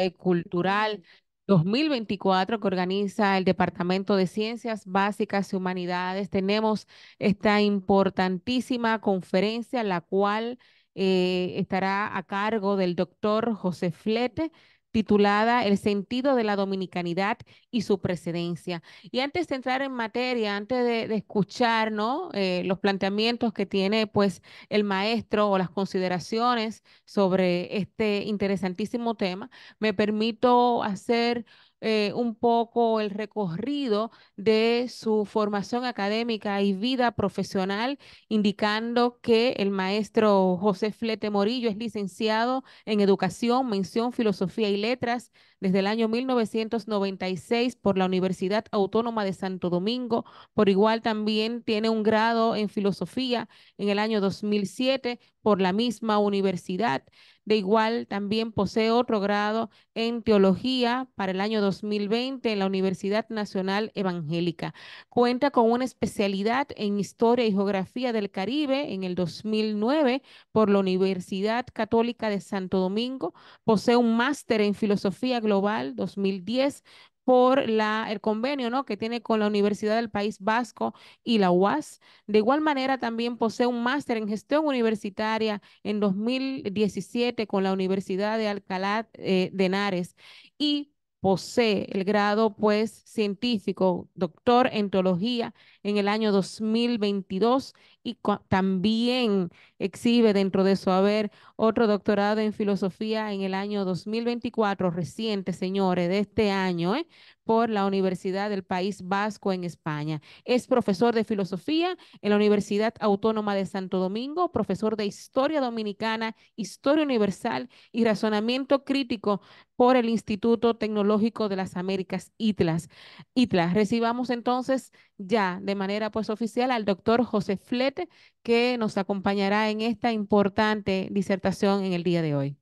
Eh, cultural 2024 que organiza el Departamento de Ciencias Básicas y Humanidades. Tenemos esta importantísima conferencia, la cual eh, estará a cargo del doctor José Flete, titulada El sentido de la dominicanidad y su precedencia. Y antes de entrar en materia, antes de, escuchar eh, los planteamientos que tiene pues, el maestro o las consideraciones sobre este interesantísimo tema, me permito hacer eh, un poco el recorrido de su formación académica y vida profesional, indicando que el maestro José Flete Morillo es licenciado en Educación, Mención, Filosofía y Letras desde el año 1996 por la Universidad Autónoma de Santo Domingo. Por igual también tiene un grado en Filosofía en el año 2007 por la misma universidad. De igual, también posee otro grado en teología para el año 2020 en la Universidad Nacional Evangélica. Cuenta con una especialidad en historia y geografía del Caribe en el 2009 por la Universidad Católica de Santo Domingo. Posee un máster en filosofía global 2010 por el convenio ¿no? que tiene con la Universidad del País Vasco y la UAS. De igual manera, también posee un máster en gestión universitaria en 2017 con la Universidad de Alcalá eh, de Henares y posee el grado pues científico, doctor en teología en el año 2022 y también exhibe dentro de su haber otro doctorado en filosofía en el año 2024, reciente, señores, de este año, ¿eh? por la Universidad del País Vasco en España. Es profesor de filosofía en la Universidad Autónoma de Santo Domingo, profesor de historia dominicana, historia universal y razonamiento crítico por el Instituto Tecnológico de las Américas, ITLAS. ITLAS, recibamos entonces ya de manera pues oficial al doctor José Flete, que nos acompañará en esta importante disertación en el día de hoy.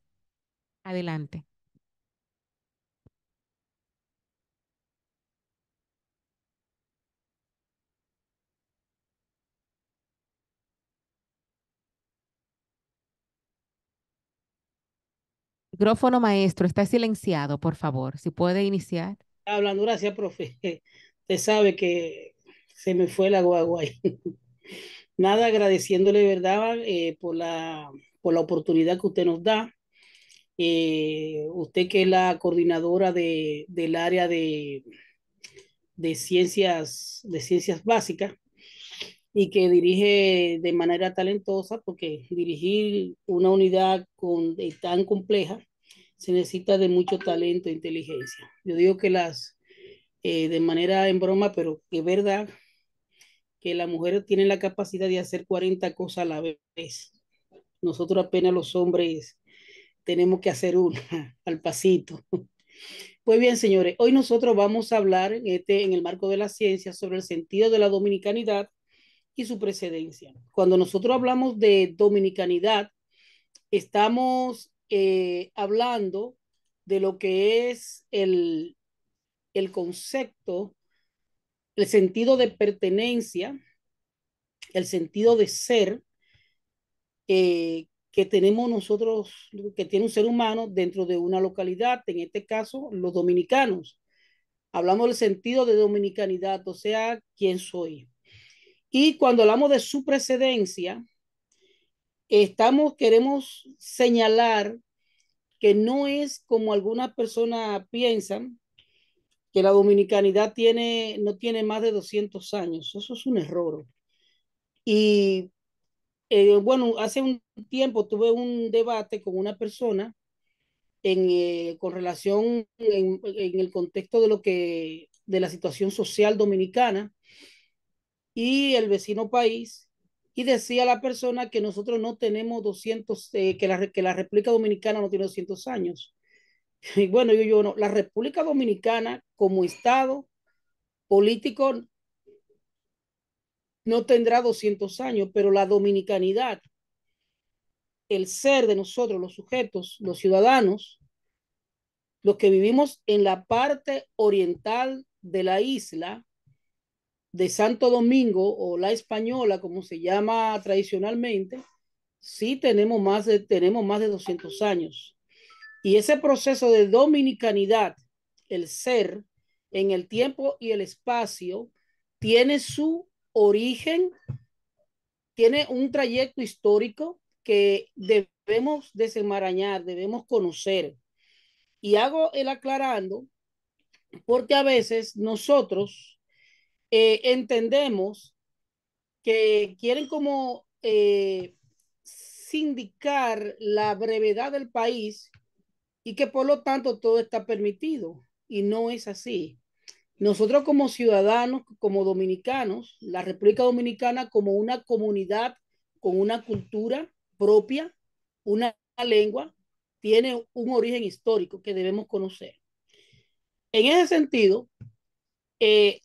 Adelante. Micrófono maestro, está silenciado, por favor, si puede iniciar. Hablando, gracias, profe. Usted sabe que se me fue la guagua. Nada, agradeciéndole, ¿verdad?, eh, por, la, oportunidad que usted nos da. Eh, usted que es la coordinadora del área de, de, ciencias, de ciencias básicas y que dirige de manera talentosa, porque dirigir una unidad con, eh, tan compleja se necesita de mucho talento e inteligencia. Yo digo que las, de manera en broma, pero es verdad, la mujer tiene la capacidad de hacer 40 cosas a la vez. Nosotros apenas los hombres tenemos que hacer una al pasito. Pues bien, señores, hoy nosotros vamos a hablar en, este, en el marco de la ciencia sobre el sentido de la dominicanidad y su precedencia. Cuando nosotros hablamos de dominicanidad, estamos eh, hablando de lo que es el, el concepto el sentido de pertenencia, el sentido de ser eh, que tenemos nosotros, que tiene un ser humano dentro de una localidad, en este caso los dominicanos. Hablamos del sentido de dominicanidad, o sea, quién soy. Y cuando hablamos de su precedencia, estamos, queremos señalar que no es como algunas personas piensan, que la dominicanidad tiene, no tiene más de 200 años. Eso es un error. Y eh, bueno, hace un tiempo tuve un debate con una persona en, eh, con relación en, el contexto de lo que de la situación social dominicana y el vecino país y decía la persona que nosotros no tenemos 200 eh, que la que la República Dominicana no tiene 200 años Y bueno, yo, yo no, la República Dominicana como Estado político no tendrá 200 años, pero la dominicanidad, el ser de nosotros, los sujetos, los ciudadanos, los que vivimos en la parte oriental de la isla de Santo Domingo o la española, como se llama tradicionalmente, sí tenemos más de, tenemos más de 200 años. Y ese proceso de dominicanidad, el ser en el tiempo y el espacio, tiene su origen, tiene un trayecto histórico que debemos desenmarañar, debemos conocer. Y hago el aclarando porque a veces nosotros eh, entendemos que quieren como eh, sindicar la brevedad del país y que por lo tanto todo está permitido. Y no es así. Nosotros como ciudadanos, como dominicanos, la República Dominicana como una comunidad con una cultura propia, una lengua, tiene un origen histórico que debemos conocer. En ese sentido, eh,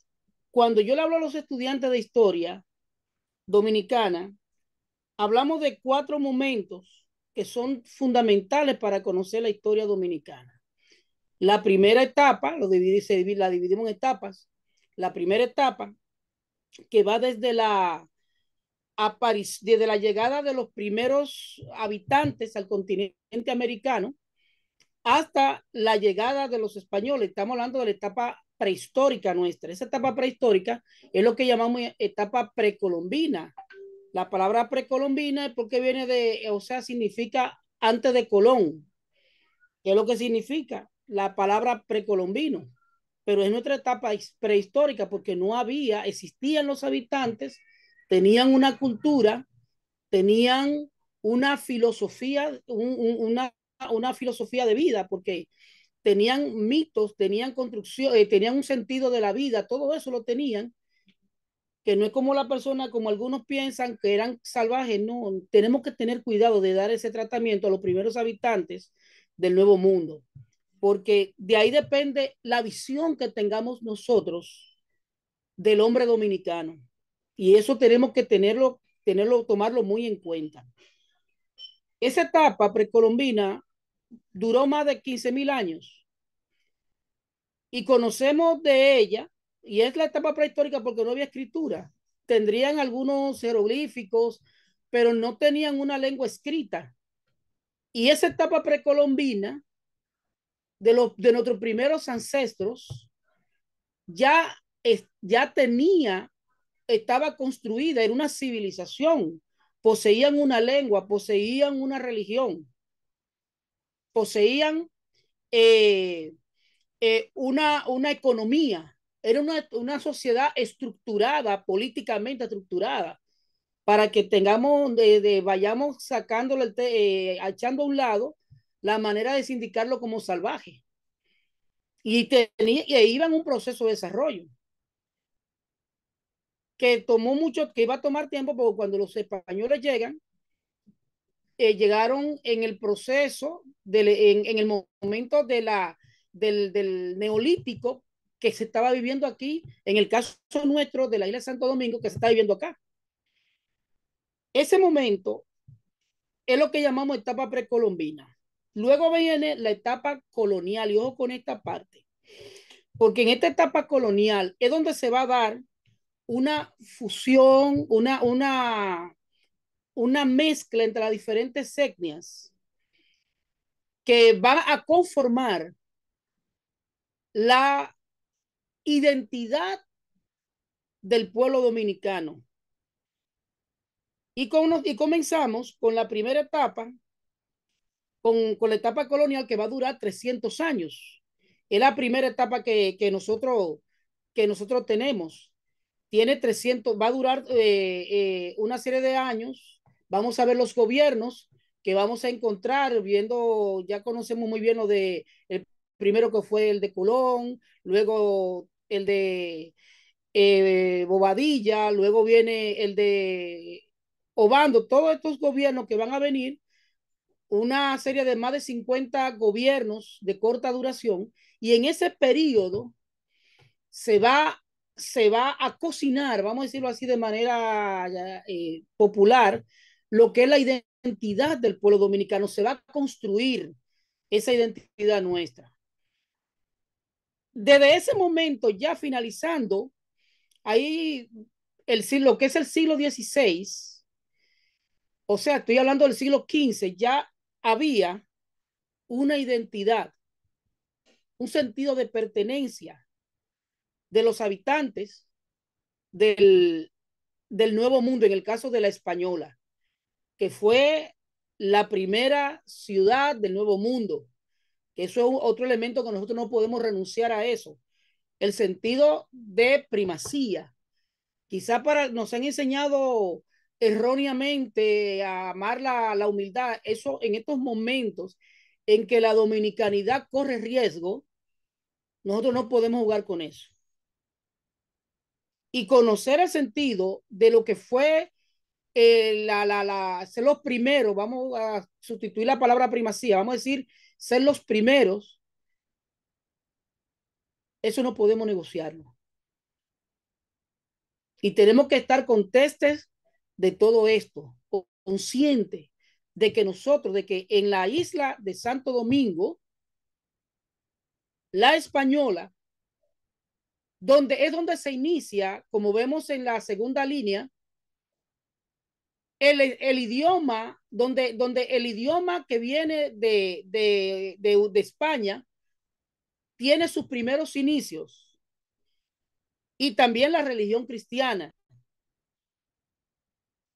cuando yo le hablo a los estudiantes de historia dominicana, hablamos de cuatro momentos que son fundamentales para conocer la historia dominicana. La primera etapa, lo la dividimos en etapas. La primera etapa, que va desde la, desde la llegada de los primeros habitantes al continente americano hasta la llegada de los españoles. Estamos hablando de la etapa prehistórica nuestra. Esa etapa prehistórica es lo que llamamos etapa precolombina la palabra precolombina es porque viene de, o sea, significa antes de Colón, ¿Qué es lo que significa la palabra precolombino. Pero es nuestra etapa prehistórica porque no había, existían los habitantes, tenían una cultura, tenían una filosofía, una, una filosofía de vida, porque tenían mitos, tenían construcción, eh, tenían un sentido de la vida, todo eso lo tenían que no es como la persona, como algunos piensan que eran salvajes, no, tenemos que tener cuidado de dar ese tratamiento a los primeros habitantes del nuevo mundo, porque de ahí depende la visión que tengamos nosotros del hombre dominicano. Y eso tenemos que tenerlo, tenerlo, tomarlo muy en cuenta. Esa etapa precolombina duró más de mil años y conocemos de ella y es la etapa prehistórica porque no había escritura. Tendrían algunos jeroglíficos, pero no tenían una lengua escrita. Y esa etapa precolombina de, los, de nuestros primeros ancestros ya, ya tenía, estaba construida, era una civilización, poseían una lengua, poseían una religión, poseían eh, eh, una, una economía era una, una sociedad estructurada, políticamente estructurada, para que tengamos, de, de vayamos sacándole, eh, echando a un lado la manera de sindicarlo como salvaje. Y, tenía, y iba en un proceso de desarrollo que tomó mucho, que iba a tomar tiempo, porque cuando los españoles llegan, eh, llegaron en el proceso, en, en, el momento de la, del, del neolítico, que se estaba viviendo aquí, en el caso nuestro de la isla de Santo Domingo, que se está viviendo acá. Ese momento es lo que llamamos etapa precolombina. Luego viene la etapa colonial, y ojo con esta parte, porque en esta etapa colonial es donde se va a dar una fusión, una, una, una mezcla entre las diferentes etnias que van a conformar la identidad del pueblo dominicano. Y, con, y comenzamos con la primera etapa, con, la etapa colonial que va a durar 300 años. Es la primera etapa que, nosotros, que nosotros tenemos. Tiene 300, va a durar eh, eh, una serie de años. Vamos a ver los gobiernos que vamos a encontrar, viendo, ya conocemos muy bien lo de el primero que fue el de Colón, luego el de eh, Bobadilla, luego viene el de Obando, todos estos gobiernos que van a venir, una serie de más de 50 gobiernos de corta duración, y en ese periodo se va, se va a cocinar, vamos a decirlo así de manera eh, popular, lo que es la identidad del pueblo dominicano, se va a construir esa identidad nuestra. Desde ese momento, ya finalizando, ahí el siglo, que es el siglo XVI, o sea, estoy hablando del siglo XV, ya había una identidad, un sentido de pertenencia de los habitantes del, del Nuevo Mundo, en el caso de la Española, que fue la primera ciudad del Nuevo Mundo que Eso es otro elemento que nosotros no podemos renunciar a eso. El sentido de primacía. Quizá para, nos han enseñado erróneamente a amar la, la humildad. Eso en estos momentos en que la dominicanidad corre riesgo, nosotros no podemos jugar con eso. Y conocer el sentido de lo que fue eh, la, la, la, ser los primeros, vamos a sustituir la palabra primacía, vamos a decir ser los primeros, eso no podemos negociarlo. Y tenemos que estar contestes de todo esto, conscientes de que nosotros, de que en la isla de Santo Domingo, la española, donde es donde se inicia, como vemos en la segunda línea, el, idioma, donde, donde el idioma que viene de, de, España tiene sus primeros inicios y también la religión cristiana,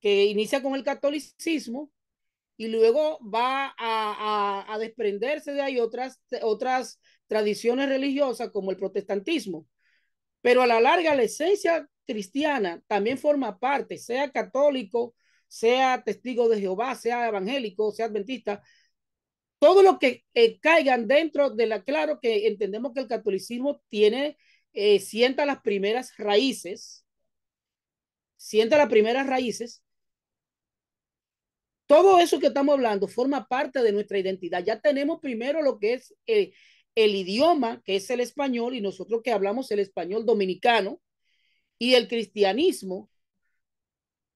que inicia con el catolicismo y luego va a, desprenderse de ahí otras, otras tradiciones religiosas como el protestantismo. Pero a la larga la esencia cristiana también forma parte, sea católico, sea testigo de Jehová, sea evangélico, sea adventista, todo lo que eh, caigan dentro de la, claro que entendemos que el catolicismo tiene, eh, sienta las primeras raíces, sienta las primeras raíces. Todo eso que estamos hablando forma parte de nuestra identidad. Ya tenemos primero lo que es eh, el idioma, que es el español, y nosotros que hablamos el español dominicano, y el cristianismo,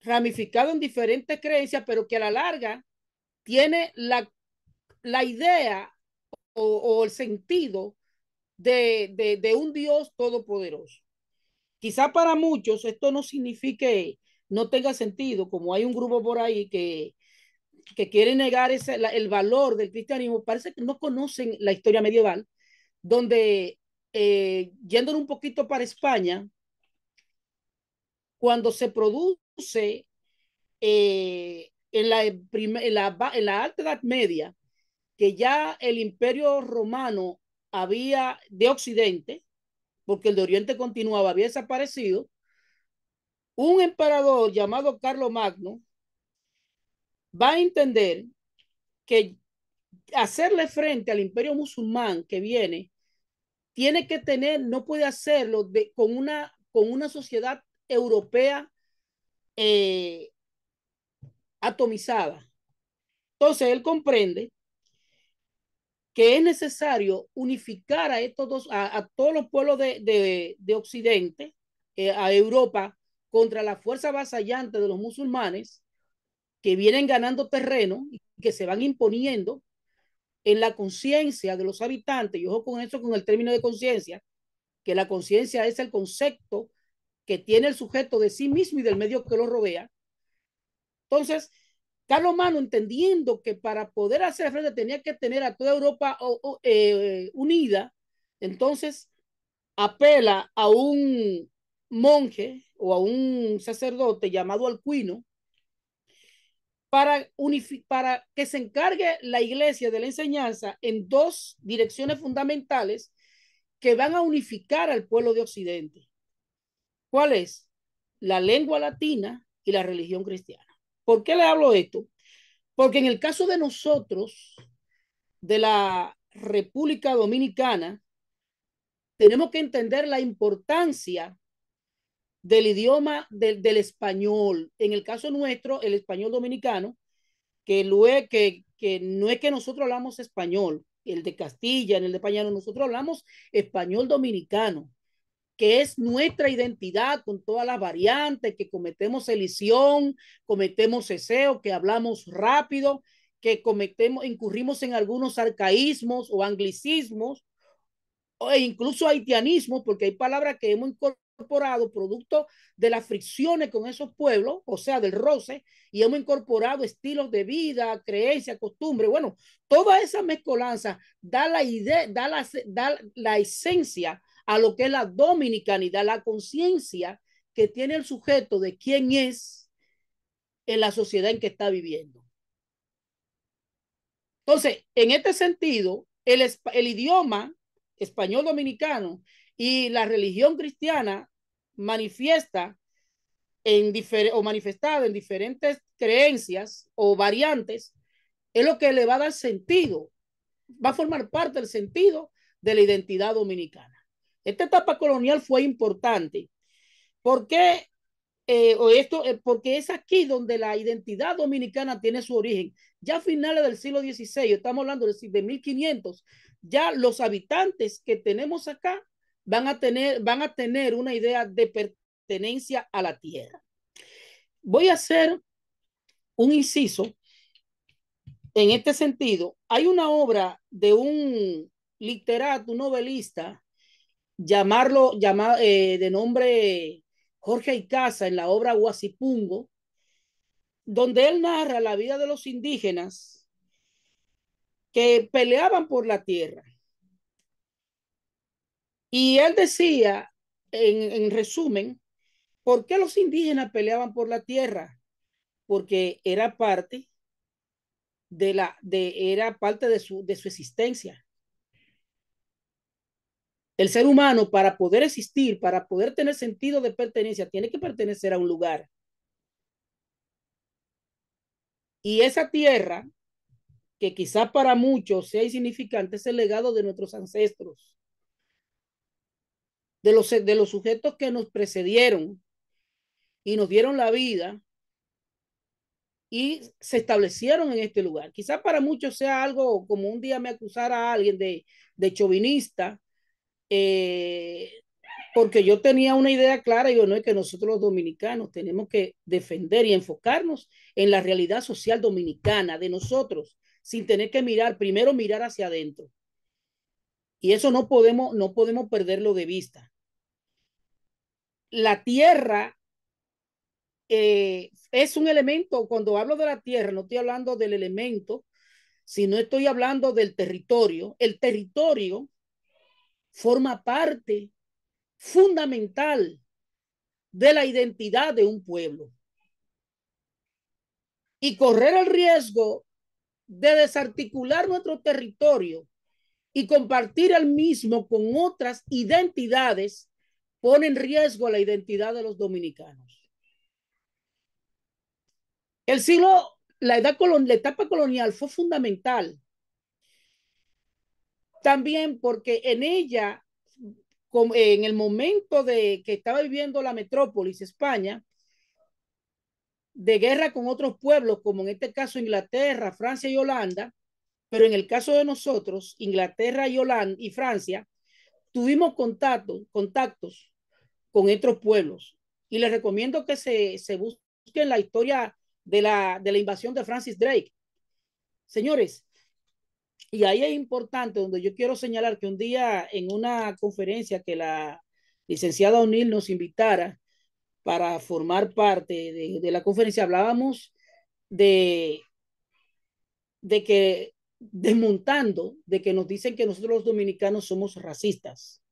ramificado en diferentes creencias, pero que a la larga tiene la, idea o, el sentido de, un Dios todopoderoso. Quizá para muchos esto no signifique, no tenga sentido, como hay un grupo por ahí que, quiere negar ese, el valor del cristianismo, parece que no conocen la historia medieval, donde eh, un poquito para España, cuando se produce eh, en, la, en, la, en la Alta Edad Media, que ya el imperio romano había de Occidente, porque el de Oriente continuaba, había desaparecido, un emperador llamado Carlos Magno va a entender que hacerle frente al imperio musulmán que viene, tiene que tener, no puede hacerlo de, con, una, con una sociedad europea eh, atomizada. Entonces, él comprende que es necesario unificar a estos dos, a, todos los pueblos de, Occidente, eh, a Europa, contra la fuerza vasallante de los musulmanes que vienen ganando terreno y que se van imponiendo en la conciencia de los habitantes. Y ojo con eso, con el término de conciencia, que la conciencia es el concepto que tiene el sujeto de sí mismo y del medio que lo rodea. Entonces, Carlos Mano, entendiendo que para poder hacer frente tenía que tener a toda Europa eh, unida, entonces apela a un monje o a un sacerdote llamado Alcuino para, para que se encargue la iglesia de la enseñanza en dos direcciones fundamentales que van a unificar al pueblo de Occidente. ¿Cuál es? La lengua latina y la religión cristiana. ¿Por qué le hablo esto? Porque en el caso de nosotros, de la República Dominicana, tenemos que entender la importancia del idioma del, español. En el caso nuestro, el español dominicano, que, que, no es que nosotros hablamos español, el de Castilla, en el de España, nosotros hablamos español dominicano que es nuestra identidad con todas las variantes, que cometemos elisión, cometemos ceseo, que hablamos rápido, que cometemos, incurrimos en algunos arcaísmos o anglicismos, e incluso haitianismo, porque hay palabras que hemos incorporado producto de las fricciones con esos pueblos, o sea, del roce, y hemos incorporado estilos de vida, creencias, costumbres. Bueno, toda esa mezcolanza da la idea, da la, da la esencia a lo que es la dominicanidad, la conciencia que tiene el sujeto de quién es en la sociedad en que está viviendo. Entonces, en este sentido, el, el idioma español dominicano y la religión cristiana manifiesta en o manifestada en diferentes creencias o variantes, es lo que le va a dar sentido, va a formar parte del sentido de la identidad dominicana. Esta etapa colonial fue importante. ¿Por eh, esto, eh, porque es aquí donde la identidad dominicana tiene su origen. Ya a finales del siglo XVI, estamos hablando de, 1500, ya los habitantes que tenemos acá van a tener, van a tener una idea de pertenencia a la tierra. Voy a hacer un inciso en este sentido. Hay una obra de un literato, un novelista llamarlo llama, eh, de nombre Jorge Icaza en la obra Huasipungo, donde él narra la vida de los indígenas que peleaban por la tierra. Y él decía, en, resumen, ¿por qué los indígenas peleaban por la tierra? Porque era parte de la, de, era parte de su, de su existencia. El ser humano para poder existir, para poder tener sentido de pertenencia, tiene que pertenecer a un lugar. Y esa tierra, que quizás para muchos sea insignificante, es el legado de nuestros ancestros, de los, de los sujetos que nos precedieron y nos dieron la vida y se establecieron en este lugar. Quizás para muchos sea algo como un día me acusara a alguien de, de, chauvinista eh, porque yo tenía una idea clara, y yo no es que nosotros los dominicanos tenemos que defender y enfocarnos en la realidad social dominicana de nosotros, sin tener que mirar, primero mirar hacia adentro. Y eso no podemos, no podemos perderlo de vista. La tierra eh, es un elemento, cuando hablo de la tierra, no estoy hablando del elemento, sino estoy hablando del territorio. El territorio forma parte fundamental de la identidad de un pueblo. Y correr el riesgo de desarticular nuestro territorio y compartir el mismo con otras identidades pone en riesgo la identidad de los dominicanos. El siglo, la, edad, la etapa colonial fue fundamental también porque en ella, en el momento de que estaba viviendo la metrópolis España, de guerra con otros pueblos, como en este caso Inglaterra, Francia y Holanda, pero en el caso de nosotros, Inglaterra y Holanda y Francia, tuvimos contacto, contactos con otros pueblos. Y les recomiendo que se, se busquen la historia de la, de la invasión de Francis Drake. Señores, y ahí es importante, donde yo quiero señalar que un día en una conferencia que la licenciada O'Neill nos invitara para formar parte de, la conferencia, hablábamos de, de que desmontando de que nos dicen que nosotros los dominicanos somos racistas.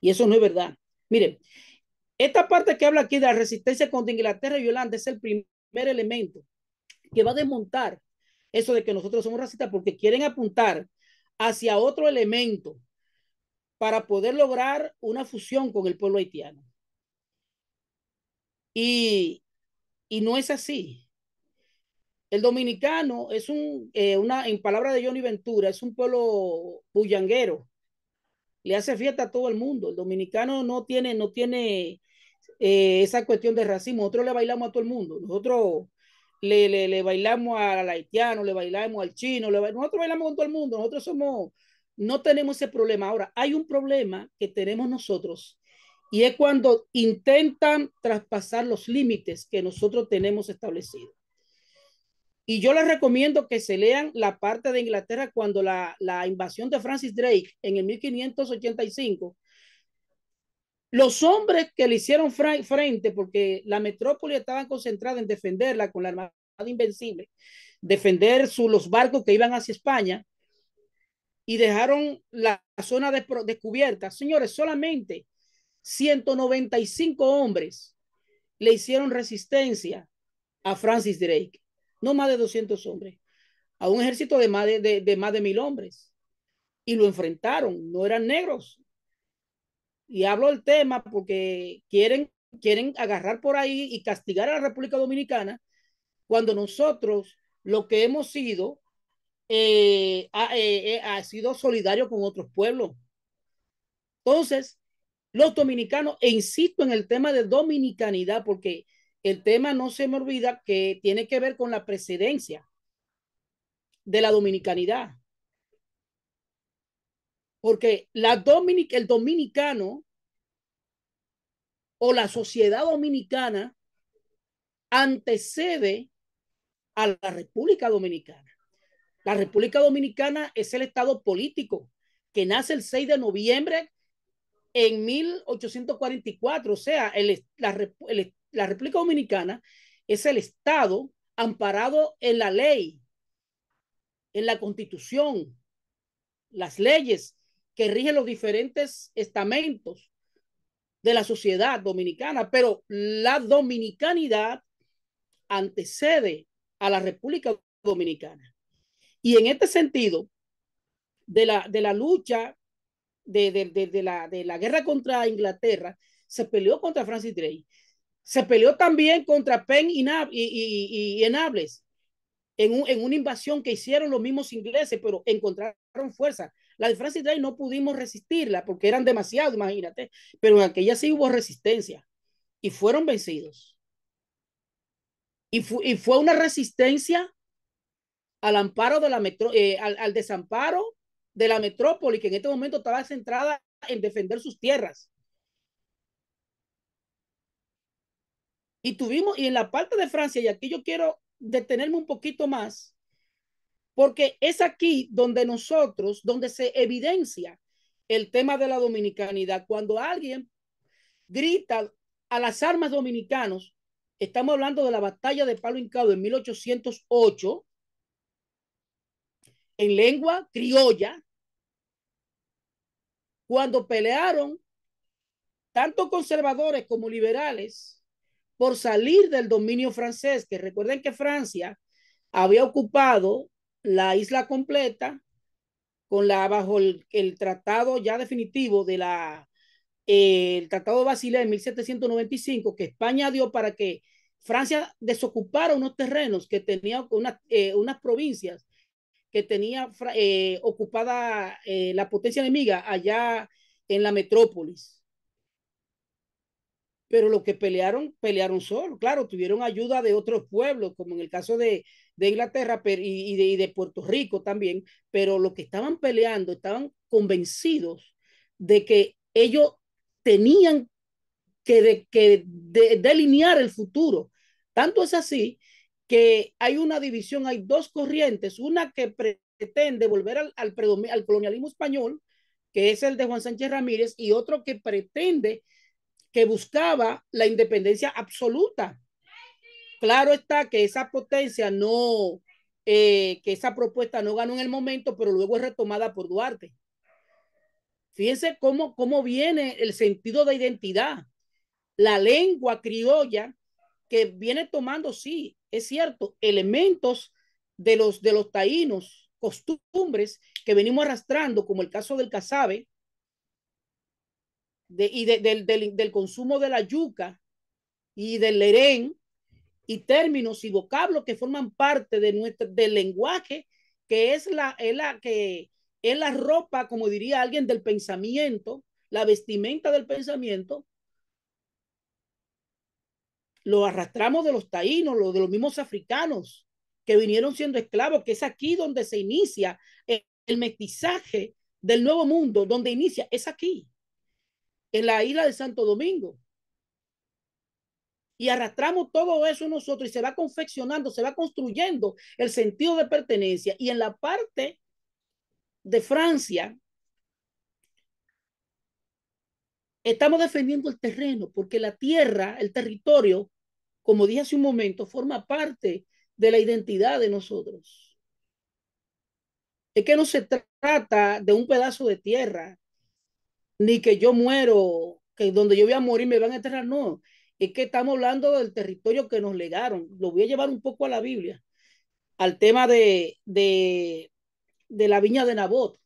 Y eso no es verdad. Miren, esta parte que habla aquí de la resistencia contra Inglaterra y Holanda es el primer elemento que va a desmontar eso de que nosotros somos racistas porque quieren apuntar hacia otro elemento para poder lograr una fusión con el pueblo haitiano. Y, no es así. El dominicano es un, eh, una, en palabra de Johnny Ventura, es un pueblo bullanguero. Le hace fiesta a todo el mundo. El dominicano no tiene, no tiene eh, esa cuestión de racismo. Nosotros le bailamos a todo el mundo. Nosotros le, le, le bailamos al haitiano, le bailamos al chino, nosotros bailamos con todo el mundo, nosotros somos, no tenemos ese problema. Ahora, hay un problema que tenemos nosotros y es cuando intentan traspasar los límites que nosotros tenemos establecidos. Y yo les recomiendo que se lean la parte de Inglaterra cuando la, la invasión de Francis Drake en el 1585 los hombres que le hicieron frente, porque la metrópoli estaba concentrada en defenderla con la Armada Invencible, defender su, los barcos que iban hacia España y dejaron la zona de, descubierta. Señores, solamente 195 hombres le hicieron resistencia a Francis Drake, no más de 200 hombres, a un ejército de más de mil hombres. Y lo enfrentaron, no eran negros, y hablo del tema porque quieren, quieren agarrar por ahí y castigar a la República Dominicana cuando nosotros lo que hemos sido eh, ha, eh, eh, ha sido solidario con otros pueblos. Entonces, los dominicanos, e insisto en el tema de dominicanidad, porque el tema no se me olvida que tiene que ver con la precedencia de la dominicanidad. Porque la el dominicano o la sociedad dominicana antecede a la República Dominicana. La República Dominicana es el Estado político que nace el 6 de noviembre en 1844. O sea, el, la, la República Dominicana es el Estado amparado en la ley, en la constitución, las leyes que rigen los diferentes estamentos de la sociedad dominicana, pero la dominicanidad antecede a la República Dominicana. Y en este sentido, de la, de la lucha de, de, la, guerra contra Inglaterra, se peleó contra Francis Drake, se peleó también contra Penn y, Enables en, en, una invasión que hicieron los mismos ingleses, pero encontraron fuerza. La de Francis no pudimos resistirla porque eran demasiados, imagínate. Pero en aquella sí hubo resistencia y fueron vencidos. Y, y fue una resistencia al amparo de la eh, al, al desamparo de la metrópoli que en este momento estaba centrada en defender sus tierras. Y tuvimos, y en la parte de Francia, y aquí yo quiero detenerme un poquito más, porque es aquí donde nosotros, donde se evidencia el tema de la dominicanidad. Cuando alguien grita a las armas dominicanos, estamos hablando de la batalla de Palo Hincado en 1808, en lengua criolla, cuando pelearon tanto conservadores como liberales por salir del dominio francés, que recuerden que Francia había ocupado la isla completa con la bajo el, tratado ya definitivo de la eh, el tratado de Basilea de 1795 que España dio para que Francia desocupara unos terrenos que tenía eh, unas provincias que tenía eh, ocupada la potencia enemiga allá en la metrópolis pero lo que pelearon, pelearon solo. Claro, tuvieron ayuda de otros pueblos, como en el caso de, de Inglaterra y, de, Puerto Rico también, pero los que estaban peleando estaban convencidos de que ellos tenían que, que delinear el futuro. Tanto es así que hay una división, hay dos corrientes, una que pretende volver al, al, al colonialismo español, que es el de Juan Sánchez Ramírez, y otro que pretende que buscaba la independencia absoluta Claro está que esa potencia no, eh, que esa propuesta no ganó en el momento, pero luego es retomada por Duarte. Fíjense cómo, cómo viene el sentido de identidad. La lengua criolla que viene tomando, sí, es cierto, elementos de los, de los taínos, costumbres que venimos arrastrando, como el caso del casabe, y del, consumo de la yuca y del lerén, y términos y vocablos que forman parte de nuestro, del lenguaje, que es la, la, que es la ropa, como diría alguien, del pensamiento, la vestimenta del pensamiento, lo arrastramos de los taínos, lo, de los mismos africanos que vinieron siendo esclavos, que es aquí donde se inicia el mestizaje del nuevo mundo, donde inicia, es aquí, en la isla de Santo Domingo y arrastramos todo eso nosotros y se va confeccionando, se va construyendo el sentido de pertenencia. Y en la parte de Francia, estamos defendiendo el terreno, porque la tierra, el territorio, como dije hace un momento, forma parte de la identidad de nosotros. Es que no se trata de un pedazo de tierra, ni que yo muero, que donde yo voy a morir me van a enterrar, no es que estamos hablando del territorio que nos legaron. Lo voy a llevar un poco a la Biblia, al tema de, de, de la viña de Nabot,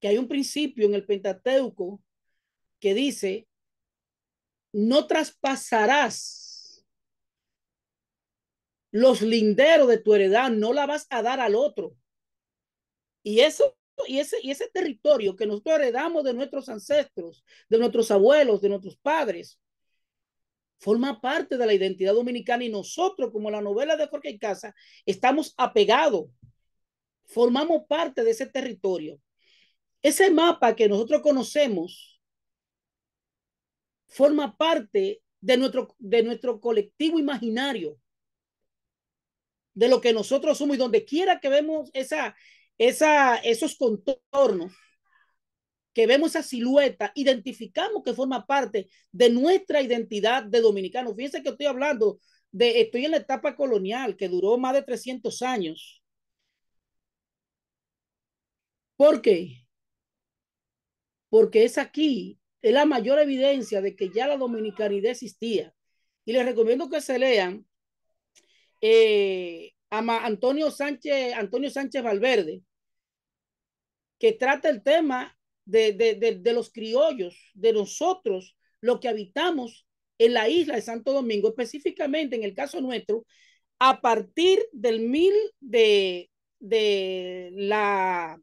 que hay un principio en el Pentateuco que dice, no traspasarás los linderos de tu heredad, no la vas a dar al otro. Y eso y ese, y ese territorio que nosotros heredamos de nuestros ancestros, de nuestros abuelos, de nuestros padres, forma parte de la identidad dominicana y nosotros, como la novela de Jorge Casa, estamos apegados, formamos parte de ese territorio. Ese mapa que nosotros conocemos forma parte de nuestro, de nuestro colectivo imaginario, de lo que nosotros somos y donde quiera que vemos esa, esa, esos contornos, que vemos esa silueta, identificamos que forma parte de nuestra identidad de dominicanos. Fíjense que estoy hablando de, estoy en la etapa colonial que duró más de 300 años. ¿Por qué? Porque es aquí, es la mayor evidencia de que ya la dominicanidad existía. Y les recomiendo que se lean eh, a Antonio Sánchez, Antonio Sánchez Valverde, que trata el tema de, los criollos, de nosotros, los que habitamos en la isla de Santo Domingo, específicamente en el caso nuestro, a partir del mil de, de la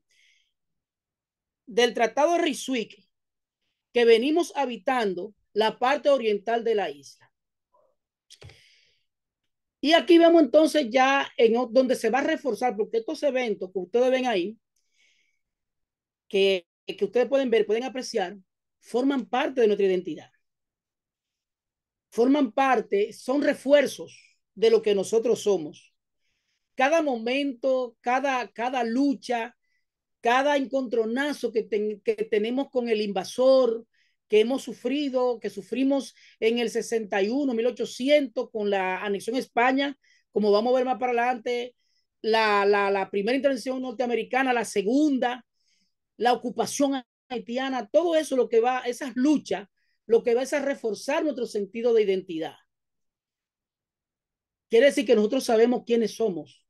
del Tratado Risuic, que venimos habitando la parte oriental de la isla. Y aquí vemos entonces ya en donde se va a reforzar, porque estos eventos que ustedes ven ahí, que eh, que ustedes pueden ver, pueden apreciar, forman parte de nuestra identidad. Forman parte, son refuerzos de lo que nosotros somos. Cada momento, cada, cada lucha, cada encontronazo que, que tenemos con el invasor, que hemos sufrido, que sufrimos en el 61, 1800 con la anexión a España, como vamos a ver más para adelante, la, la primera intervención norteamericana, la segunda, la ocupación haitiana, todo eso lo que va, esas luchas, lo que va a reforzar nuestro sentido de identidad. Quiere decir que nosotros sabemos quiénes somos.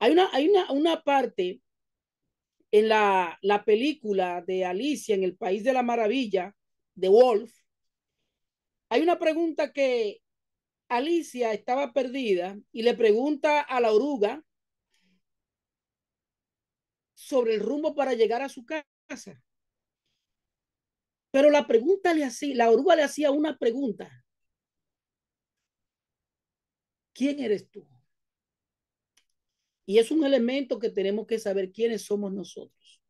Hay una, hay una, una parte en la, la película de Alicia en el País de la Maravilla, de Wolf, hay una pregunta que Alicia estaba perdida y le pregunta a la oruga sobre el rumbo para llegar a su casa. Pero la pregunta le hacía, la oruga le hacía una pregunta. ¿Quién eres tú? Y es un elemento que tenemos que saber quiénes somos nosotros.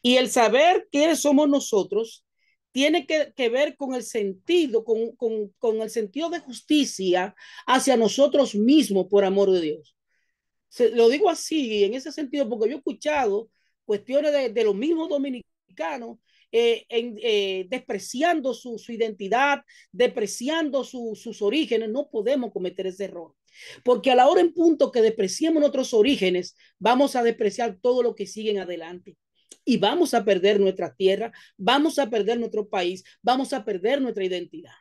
Y el saber quiénes somos nosotros tiene que, ver con el sentido, con, con el sentido de justicia hacia nosotros mismos, por amor de Dios lo digo así, en ese sentido, porque yo he escuchado cuestiones de, los mismos dominicanos eh, eh, despreciando su, identidad, despreciando sus orígenes. No podemos cometer ese error. Porque a la hora en punto que despreciemos nuestros orígenes, vamos a despreciar todo lo que sigue en adelante. Y vamos a perder nuestra tierra, vamos a perder nuestro país, vamos a perder nuestra identidad.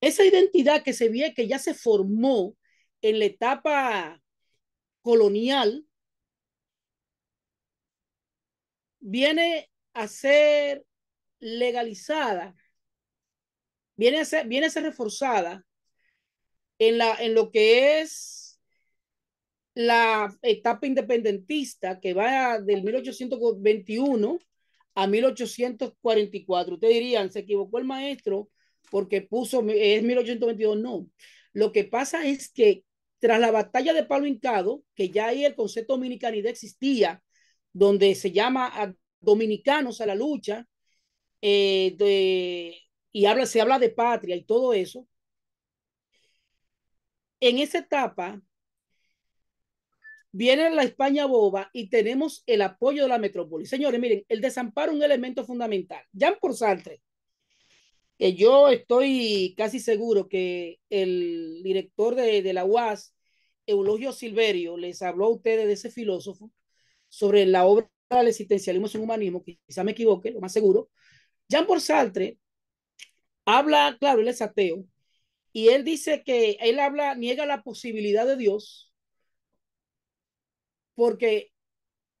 Esa identidad que se ve que ya se formó en la etapa colonial, viene a ser legalizada, viene a ser, viene a ser reforzada en, la, en lo que es la etapa independentista que va del 1821 a 1844. Ustedes dirían, se equivocó el maestro porque puso, es 1822. No, lo que pasa es que tras la batalla de Palo Hincado, que ya ahí el concepto dominicanidad existía, donde se llama a dominicanos a la lucha, eh, y habla, se habla de patria y todo eso. En esa etapa viene la España boba y tenemos el apoyo de la metrópoli. Señores, miren, el desamparo es un elemento fundamental. Jean por Sartre yo estoy casi seguro que el director de, de la UAS, Eulogio Silverio, les habló a ustedes de ese filósofo sobre la obra del existencialismo y humanismo, quizá me equivoque, lo más seguro. Jean Paul Sartre habla, claro, él es ateo, y él dice que él habla, niega la posibilidad de Dios, porque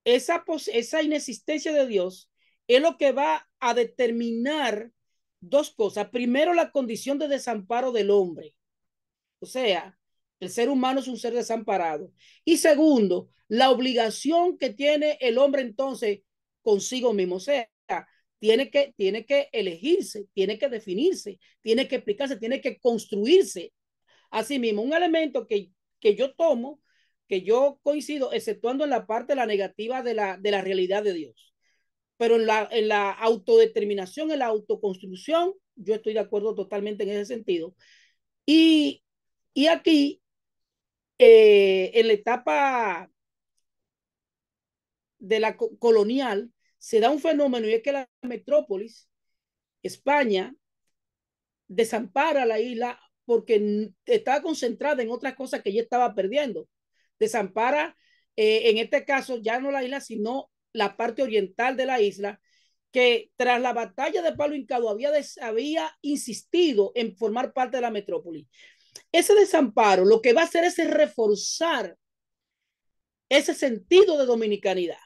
esa, esa inexistencia de Dios es lo que va a determinar dos cosas. Primero, la condición de desamparo del hombre. O sea, el ser humano es un ser desamparado. Y segundo, la obligación que tiene el hombre entonces consigo mismo. O sea, tiene que, tiene que elegirse, tiene que definirse, tiene que explicarse, tiene que construirse. así mismo un elemento que, que yo tomo, que yo coincido, exceptuando en la parte de la negativa de la, de la realidad de Dios. Pero en la, la autodeterminación, en la autoconstrucción, yo estoy de acuerdo totalmente en ese sentido. Y, aquí, eh, en la etapa de la colonial, se da un fenómeno y es que la metrópolis, España, desampara la isla porque estaba concentrada en otras cosas que ella estaba perdiendo. Desampara, eh, en este caso, ya no la isla, sino la parte oriental de la isla, que tras la batalla de Palo Hincado había, había insistido en formar parte de la metrópoli. Ese desamparo lo que va a hacer es reforzar ese sentido de dominicanidad.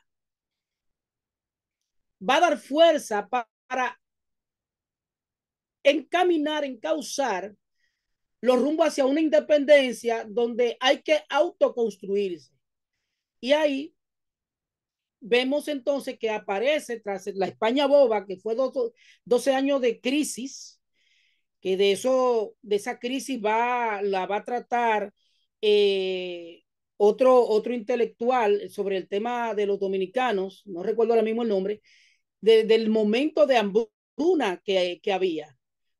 Va a dar fuerza para, encaminar, encauzar los rumbos hacia una independencia donde hay que autoconstruirse. Y ahí vemos entonces que aparece tras la España boba, que fue 12 años de crisis, que de, eso, de esa crisis va, la va a tratar eh, otro, otro intelectual sobre el tema de los dominicanos, no recuerdo ahora mismo el nombre, del momento de hambruna que, que había,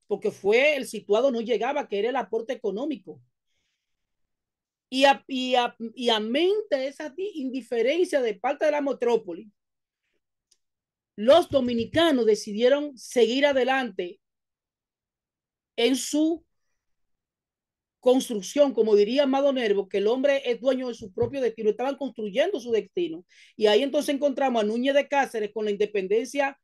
porque fue el situado no llegaba, que era el aporte económico y, a, y, a, esa indiferencia de parte de la metrópoli, los dominicanos decidieron seguir adelante en su construcción, como diría Amado Nervo, que el hombre es dueño de su propio destino, estaban construyendo su destino. Y ahí entonces encontramos a Núñez de Cáceres con la independencia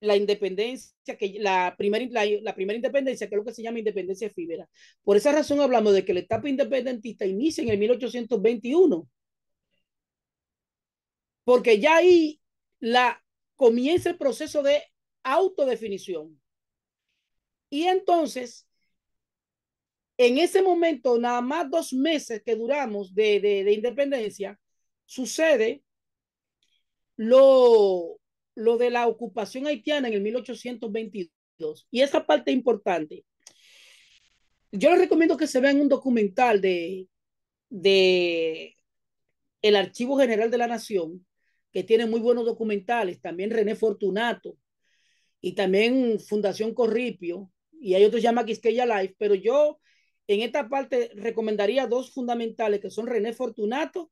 la independencia, que la primera, la, primera independencia, que es lo que se llama independencia efímera. Por esa razón hablamos de que la etapa independentista inicia en el 1821, porque ya ahí la, comienza el proceso de autodefinición. Y entonces, en ese momento, nada más dos meses que duramos de independencia, sucede lo lo de la ocupación haitiana en el 1822. Y esa parte importante. Yo les recomiendo que se vean un documental de, de el Archivo General de la Nación, que tiene muy buenos documentales, también René Fortunato y también Fundación Corripio, y hay otros que llama Quisqueya Life, pero yo en esta parte recomendaría dos fundamentales que son René Fortunato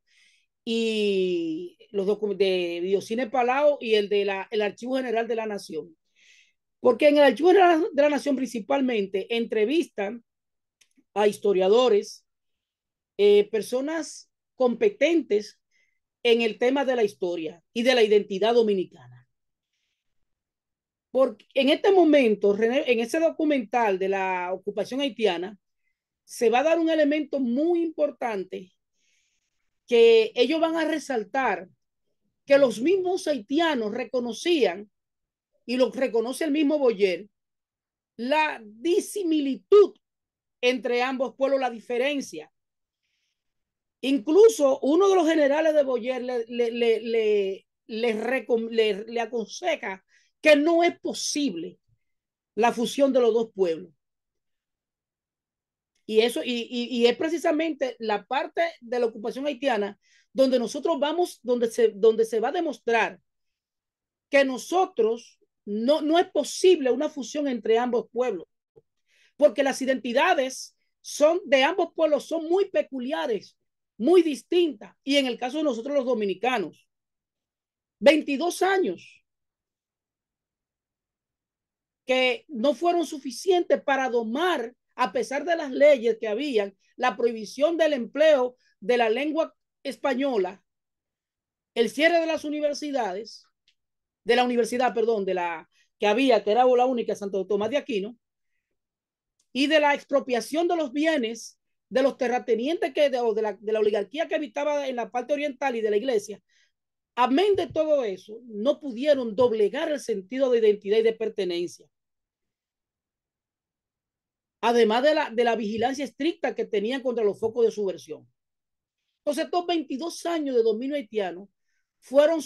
y los de Videocine Palau y el del el Archivo General de la Nación. Porque en el Archivo General de la Nación principalmente entrevistan a historiadores, eh, personas competentes en el tema de la historia y de la identidad dominicana. Porque en este momento, en ese documental de la ocupación haitiana, se va a dar un elemento muy importante que ellos van a resaltar que los mismos haitianos reconocían, y lo reconoce el mismo Boyer, la disimilitud entre ambos pueblos, la diferencia. Incluso uno de los generales de Boyer le, le, aconseja que no es posible la fusión de los dos pueblos, y eso, y, es precisamente la parte de la ocupación haitiana donde nosotros vamos, donde se, donde se va a demostrar que nosotros no, es posible una fusión entre ambos pueblos, porque las identidades son de ambos pueblos son muy peculiares, muy distintas. Y en el caso de nosotros los dominicanos, 22 años que no fueron suficientes para domar a pesar de las leyes que habían, la prohibición del empleo de la lengua española, el cierre de las universidades, de la universidad, perdón, de la que había, que era la única, Santo Tomás de Aquino, y de la expropiación de los bienes de los terratenientes que, de, la, de la oligarquía que habitaba en la parte oriental y de la iglesia, amén de todo eso, no pudieron doblegar el sentido de identidad y de pertenencia además de la, vigilancia estricta que tenían contra los focos de subversión. Entonces, estos 22 años de dominio haitiano fueron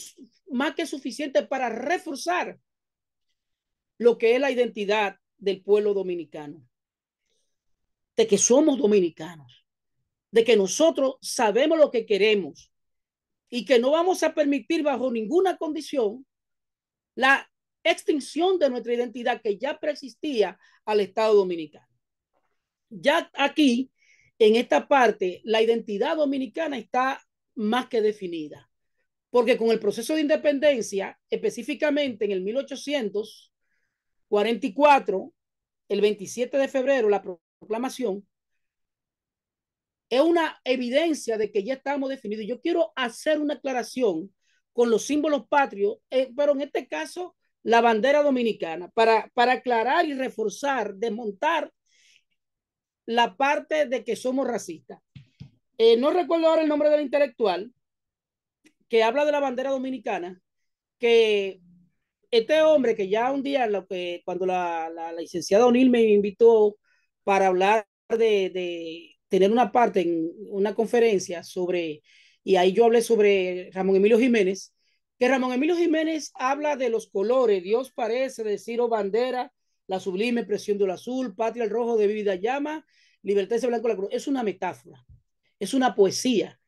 más que suficientes para reforzar lo que es la identidad del pueblo dominicano, de que somos dominicanos, de que nosotros sabemos lo que queremos y que no vamos a permitir bajo ninguna condición la extinción de nuestra identidad que ya preexistía al Estado dominicano. Ya aquí, en esta parte, la identidad dominicana está más que definida, porque con el proceso de independencia, específicamente en el 1844, el 27 de febrero, la proclamación, es una evidencia de que ya estamos definidos. Yo quiero hacer una aclaración con los símbolos patrios, eh, pero en este caso la bandera dominicana, para, para aclarar y reforzar, desmontar la parte de que somos racistas. Eh, no recuerdo ahora el nombre del intelectual que habla de la bandera dominicana, que este hombre que ya un día, lo que, cuando la, licenciada O'Neill me invitó para hablar de, tener una parte en una conferencia sobre, y ahí yo hablé sobre Ramón Emilio Jiménez, que Ramón Emilio Jiménez habla de los colores, Dios parece decir o oh, bandera la sublime presión del azul, patria el rojo de vivida llama, libertad ese blanco la cruz. Es una metáfora, es una poesía.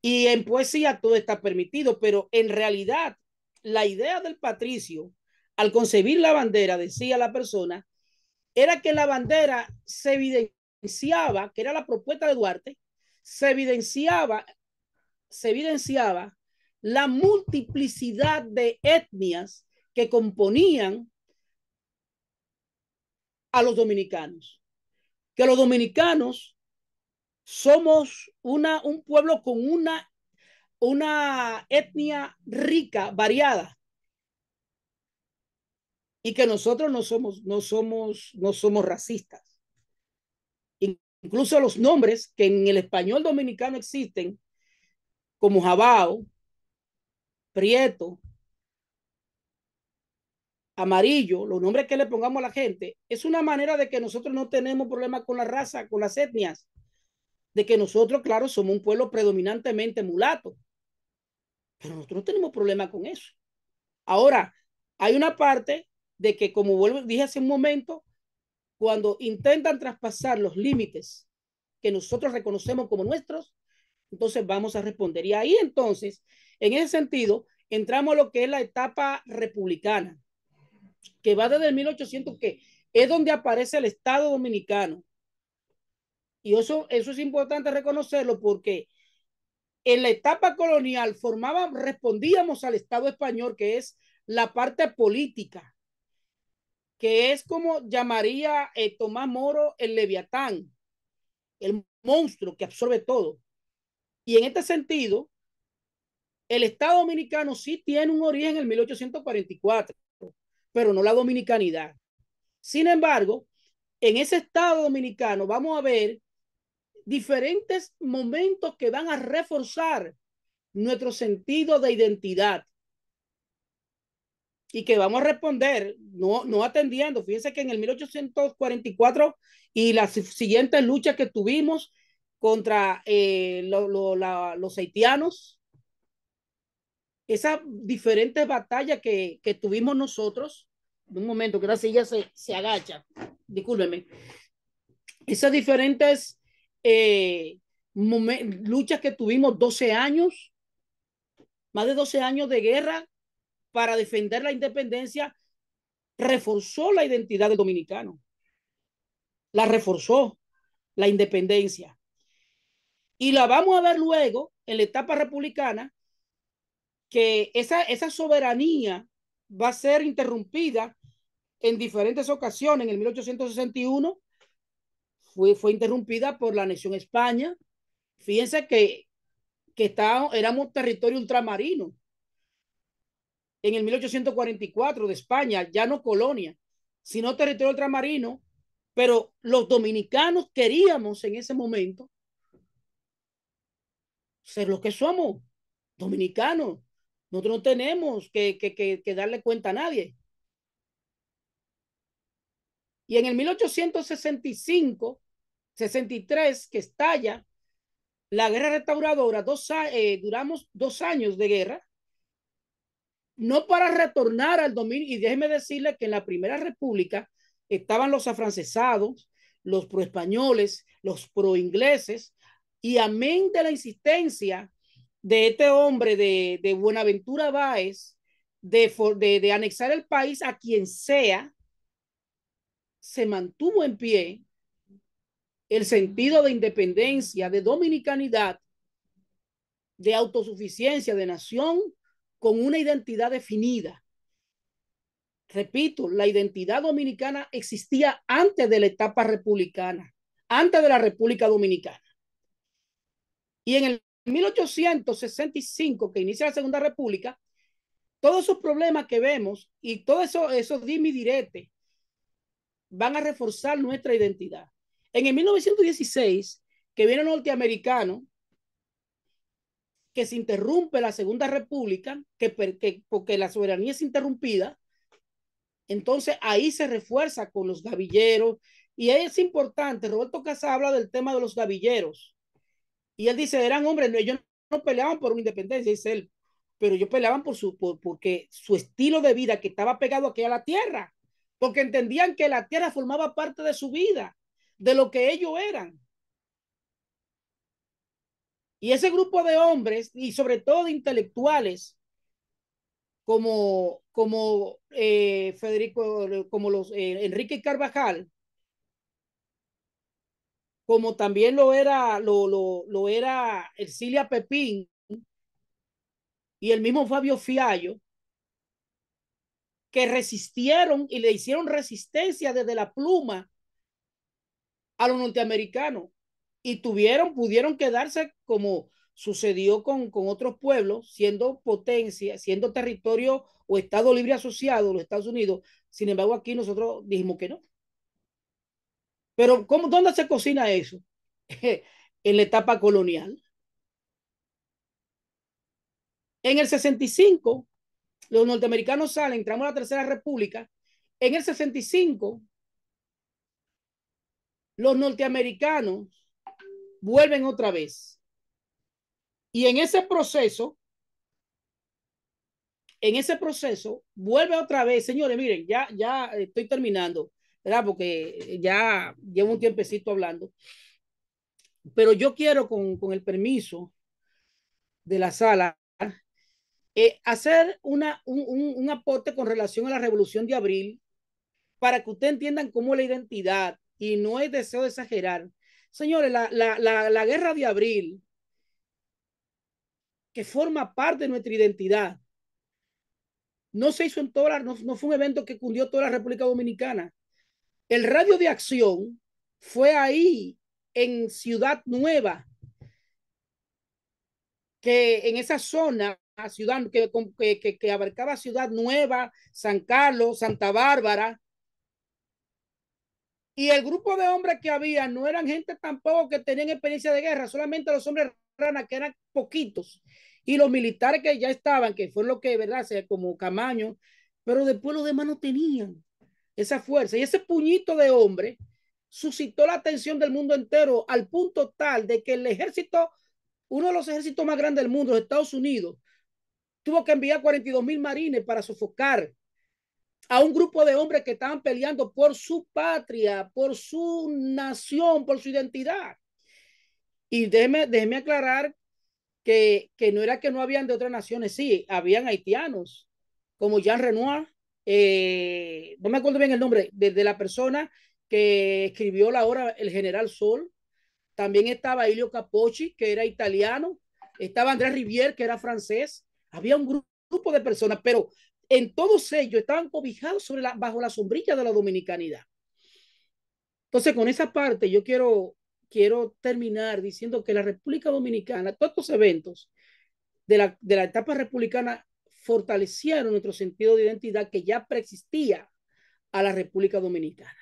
Y en poesía todo está permitido, pero en realidad la idea del patricio, al concebir la bandera, decía la persona, era que la bandera se evidenciaba, que era la propuesta de Duarte, se evidenciaba, se evidenciaba la multiplicidad de etnias que componían a los dominicanos, que los dominicanos somos una, un pueblo con una, una etnia rica, variada, y que nosotros no somos, no somos, no somos racistas. Incluso los nombres que en el español dominicano existen, como Jabao, Prieto, amarillo, los nombres que le pongamos a la gente, es una manera de que nosotros no tenemos problemas con la raza, con las etnias, de que nosotros, claro, somos un pueblo predominantemente mulato, pero nosotros no tenemos problema con eso. Ahora, hay una parte de que, como vuelvo, dije hace un momento, cuando intentan traspasar los límites que nosotros reconocemos como nuestros, entonces vamos a responder. Y ahí entonces, en ese sentido, entramos a lo que es la etapa republicana que va desde el 1800, que es donde aparece el Estado Dominicano. Y eso, eso es importante reconocerlo porque en la etapa colonial formaba, respondíamos al Estado español, que es la parte política, que es como llamaría eh, Tomás Moro el leviatán, el monstruo que absorbe todo. Y en este sentido, el Estado dominicano sí tiene un origen en el 1844 pero no la dominicanidad. Sin embargo, en ese Estado dominicano vamos a ver diferentes momentos que van a reforzar nuestro sentido de identidad y que vamos a responder no, no atendiendo. Fíjense que en el 1844 y las siguientes luchas que tuvimos contra eh, los haitianos, esas diferentes batallas que, tuvimos nosotros, un momento, que la silla se, agacha, discúlpeme, esas diferentes eh, luchas que tuvimos 12 años, más de 12 años de guerra para defender la independencia, reforzó la identidad del dominicano, la reforzó la independencia. Y la vamos a ver luego en la etapa republicana, que esa, esa soberanía va a ser interrumpida en diferentes ocasiones. En el 1861 fue, fue interrumpida por la nación España. Fíjense que, que éramos territorio ultramarino. En el 1844 de España, ya no colonia, sino territorio ultramarino, pero los dominicanos queríamos en ese momento ser lo que somos, dominicanos. Nosotros no tenemos que, darle cuenta a nadie. Y en el 1865, 63, que estalla la guerra restauradora, dos, eh, duramos dos años de guerra, no para retornar al dominio, y déjeme decirle que en la Primera República estaban los afrancesados, los proespañoles, los proingleses, y amén de la insistencia de este hombre de, de Buenaventura Báez de, de, de anexar el país a quien sea, se mantuvo en pie el sentido de independencia, de dominicanidad, de autosuficiencia, de nación, con una identidad definida. Repito, la identidad dominicana existía antes de la etapa republicana, antes de la República Dominicana. Y en el en 1865, que inicia la Segunda República, todos esos problemas que vemos y todos eso, esos direte van a reforzar nuestra identidad. En el 1916, que viene el norteamericano, que se interrumpe la Segunda República, que, porque la soberanía es interrumpida, entonces ahí se refuerza con los gavilleros. Y ahí es importante, Roberto Casa habla del tema de los gavilleros, y él dice, eran hombres, no, ellos no peleaban por una independencia, dice él, pero ellos peleaban por su, porque su estilo de vida que estaba pegado aquí a la tierra, porque entendían que la tierra formaba parte de su vida, de lo que ellos eran. Y ese grupo de hombres, y sobre todo de intelectuales, como, como eh, Federico, como los eh, Enrique Carvajal, como también lo era, lo, lo, lo era Ercilia Pepín y el mismo Fabio Fiallo, que resistieron y le hicieron resistencia desde la pluma a los norteamericanos y tuvieron, pudieron quedarse como sucedió con, con otros pueblos, siendo potencia, siendo territorio o Estado libre asociado, los Estados Unidos. Sin embargo, aquí nosotros dijimos que no. Pero ¿dónde se cocina eso? en la etapa colonial. En el 65, los norteamericanos salen, entramos a la Tercera República. En el 65, los norteamericanos vuelven otra vez. Y en ese proceso, en ese proceso, vuelve otra vez, señores, miren, ya, ya estoy terminando. Porque eh, ya llevo un tiempecito hablando. Pero yo quiero, con, el permiso de la sala, eh, hacer una, un, aporte con relación a la revolución de abril para que ustedes entiendan cómo la identidad, y no es deseo de exagerar, señores, la, guerra de abril, que forma parte de nuestra identidad, no se hizo en toda no, fue un evento que cundió toda la República Dominicana. El radio de acción fue ahí en Ciudad Nueva, que en esa zona, ciudad que, que, abarcaba Ciudad Nueva, San Carlos, Santa Bárbara, y el grupo de hombres que había no eran gente tampoco que tenían experiencia de guerra, solamente los hombres rana, que eran poquitos, y los militares que ya estaban, que fue lo que, ¿verdad? Como Camaño, pero después los demás no tenían esa fuerza y ese puñito de hombre suscitó la atención del mundo entero al punto tal de que el ejército, uno de los ejércitos más grandes del mundo, Estados Unidos, tuvo que enviar 42 mil marines para sofocar a un grupo de hombres que estaban peleando por su patria, por su nación, por su identidad. Y déjeme, déjeme aclarar que, que no era que no habían de otras naciones, sí, habían haitianos, como Jean Renoir, eh, no me acuerdo bien el nombre, de, la persona que escribió la obra El General Sol, también estaba Ilio Capocci, que era italiano, estaba Andrés Rivier, que era francés, había un grupo de personas, pero en todos ellos estaban cobijados bajo la sombrilla de la dominicanidad. Entonces, con esa parte yo quiero, quiero terminar diciendo que la República Dominicana, todos estos eventos de la, de la etapa republicana fortalecieron nuestro sentido de identidad que ya preexistía a la República Dominicana.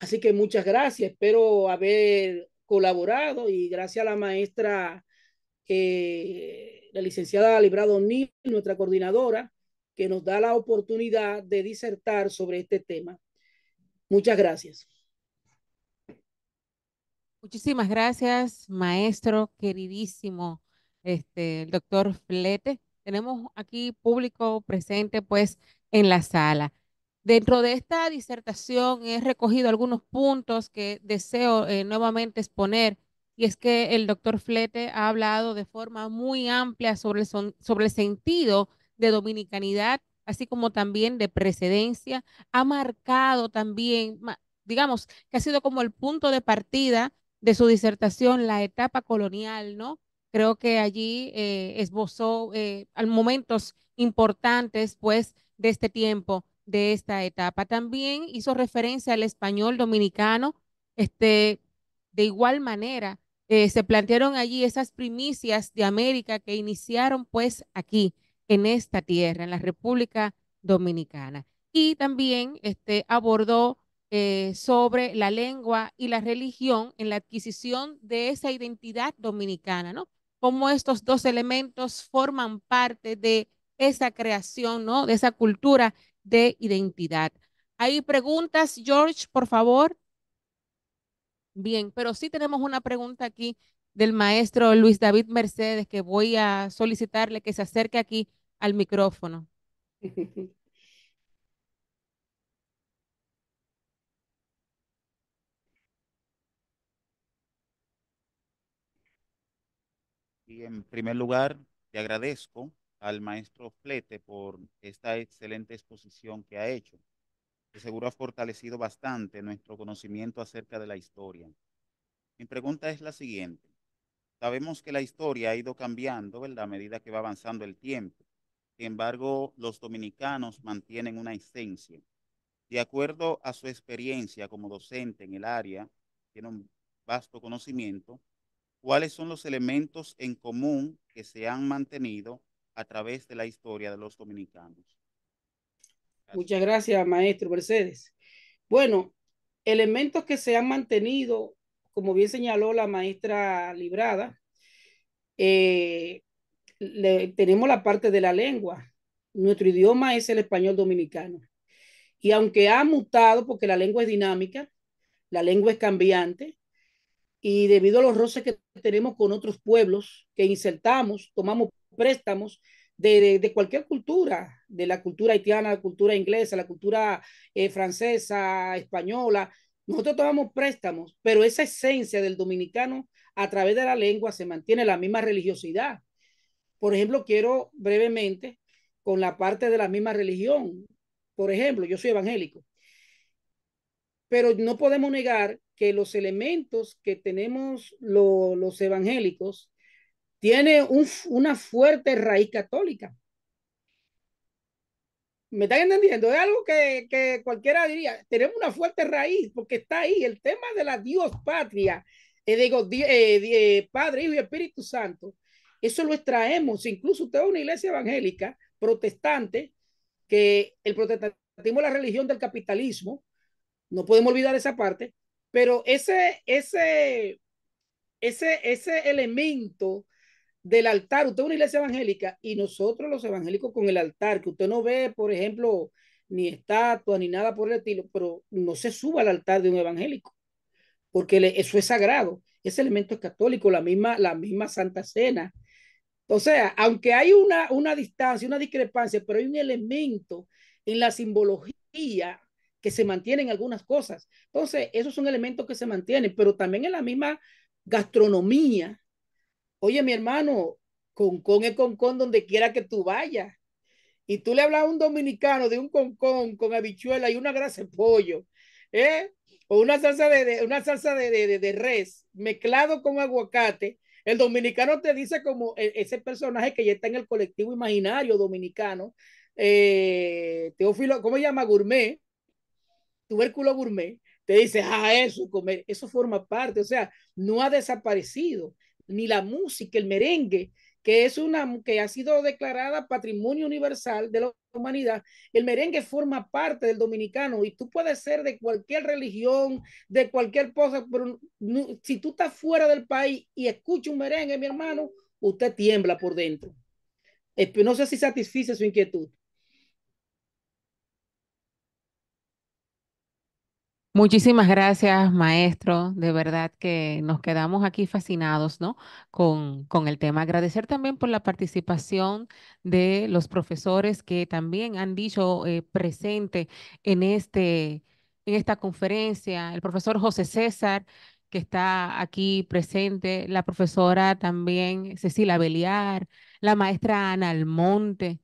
Así que muchas gracias, espero haber colaborado y gracias a la maestra, eh, la licenciada Librado Nil, nuestra coordinadora, que nos da la oportunidad de disertar sobre este tema. Muchas gracias. Muchísimas gracias, maestro queridísimo, este, el doctor Flete. Tenemos aquí público presente pues en la sala. Dentro de esta disertación he recogido algunos puntos que deseo eh, nuevamente exponer y es que el doctor Flete ha hablado de forma muy amplia sobre sobre el sentido de dominicanidad, así como también de precedencia. Ha marcado también, digamos, que ha sido como el punto de partida de su disertación, la etapa colonial, ¿no? Creo que allí eh, esbozó eh, momentos importantes, pues, de este tiempo, de esta etapa. También hizo referencia al español dominicano. Este, de igual manera, eh, se plantearon allí esas primicias de América que iniciaron, pues, aquí, en esta tierra, en la República Dominicana. Y también este, abordó sobre la lengua y la religión en la adquisición de esa identidad dominicana, ¿no? cómo estos dos elementos forman parte de esa creación, ¿no? De esa cultura de identidad. ¿Hay preguntas, George, por favor? Bien, pero sí tenemos una pregunta aquí del maestro Luis David Mercedes que voy a solicitarle que se acerque aquí al micrófono. Y en primer lugar, te agradezco al maestro Flete por esta excelente exposición que ha hecho, que seguro ha fortalecido bastante nuestro conocimiento acerca de la historia. Mi pregunta es la siguiente. Sabemos que la historia ha ido cambiando, ¿verdad? A medida que va avanzando el tiempo. Sin embargo, los dominicanos mantienen una esencia. De acuerdo a su experiencia como docente en el área, tiene un vasto conocimiento, cuáles son los elementos en común que se han mantenido a través de la historia de los dominicanos. Muchas gracias, maestro Mercedes. Bueno, elementos que se han mantenido, como bien señaló la maestra Librada, eh, tenemos la parte de la lengua. Nuestro idioma es el español dominicano. Y aunque ha mutado, porque la lengua es dinámica, la lengua es cambiante, y debido a los roces que tenemos con otros pueblos que insertamos, tomamos préstamos de, cualquier cultura, de la cultura haitiana, la cultura inglesa, la cultura eh, francesa, española. Nosotros tomamos préstamos, pero esa esencia del dominicano a través de la lengua se mantiene la misma religiosidad. Por ejemplo, quiero brevemente con la parte de la misma religión. Por ejemplo, yo soy evangélico, pero no podemos negar que los elementos que tenemos los evangélicos tiene una fuerte raíz católica. ¿Me están entendiendo? Es algo que, que, cualquiera diría. Tenemos una fuerte raíz porque está ahí el tema de la Dios patria, eh, digo, eh, eh, Padre, Hijo y Espíritu Santo. Eso lo extraemos. Incluso usted es una iglesia evangélica, protestante, que el protestantismo es la religión del capitalismo. No podemos olvidar esa parte. Pero ese, ese, ese, ese elemento del altar, usted es una iglesia evangélica y nosotros los evangélicos con el altar, que usted no ve, por ejemplo, ni estatua ni nada por el estilo, pero no se suba al altar de un evangélico, porque eso es sagrado, ese elemento es católico, la misma, la misma Santa Cena. O sea, aunque hay una, una distancia, una discrepancia, pero hay un elemento en la simbología que se mantienen algunas cosas. Entonces, esos son elementos que se mantienen, pero también en la misma gastronomía. Oye, mi hermano, concón es concón donde quiera que tú vayas. Y tú le hablas a un dominicano de un concón con habichuela y una grasa de pollo, ¿eh? o una salsa de, una salsa de, res mezclado con aguacate. El dominicano te dice como e, ese personaje que ya está en el colectivo imaginario dominicano, eh, Teófilo, ¿cómo se llama? Gourmet, tubérculo gourmet, te dice, ah, eso, comer, eso forma parte, o sea, no ha desaparecido ni la música, el merengue, que es una que ha sido declarada patrimonio universal de la humanidad, el merengue forma parte del dominicano y tú puedes ser de cualquier religión, de cualquier cosa, pero si tú estás fuera del país y escuchas un merengue, mi hermano, usted tiembla por dentro. No sé si satisface su inquietud. Muchísimas gracias, maestro. De verdad que nos quedamos aquí fascinados, ¿no? Con, con, el tema. Agradecer también por la participación de los profesores que también han dicho eh, presente en, este, en esta conferencia. El profesor José César, que está aquí presente, la profesora también Cecilia Beliar, la maestra Ana Almonte,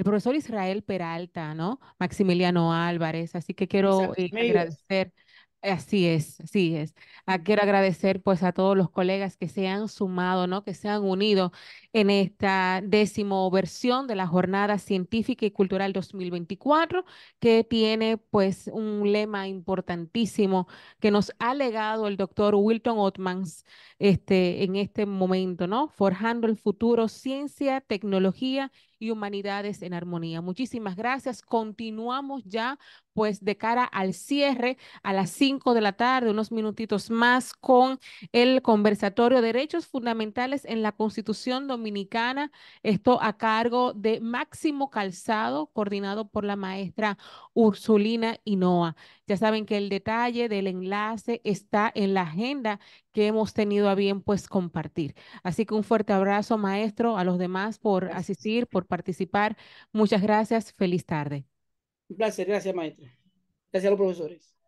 el profesor Israel Peralta, ¿no? Maximiliano Álvarez, así que quiero eh, agradecer. Eh, así es, así es. Ah, quiero agradecer pues a todos los colegas que se han sumado, ¿no? Que se han unido en esta décimo versión de la Jornada Científica y Cultural 2024, que tiene pues un lema importantísimo que nos ha legado el doctor Wilton Otmans este, en este momento, ¿no? Forjando el futuro, ciencia, tecnología y Humanidades en Armonía. Muchísimas gracias. Continuamos ya pues de cara al cierre a las cinco de la tarde, unos minutitos más con el conversatorio Derechos Fundamentales en la Constitución Dominicana. Esto a cargo de Máximo Calzado, coordinado por la maestra Ursulina Inoa ya saben que el detalle del enlace está en la agenda que hemos tenido a bien pues compartir. Así que un fuerte abrazo, maestro, a los demás por asistir, por participar. Muchas gracias. Feliz tarde. Un placer. Gracias, maestro. Gracias a los profesores.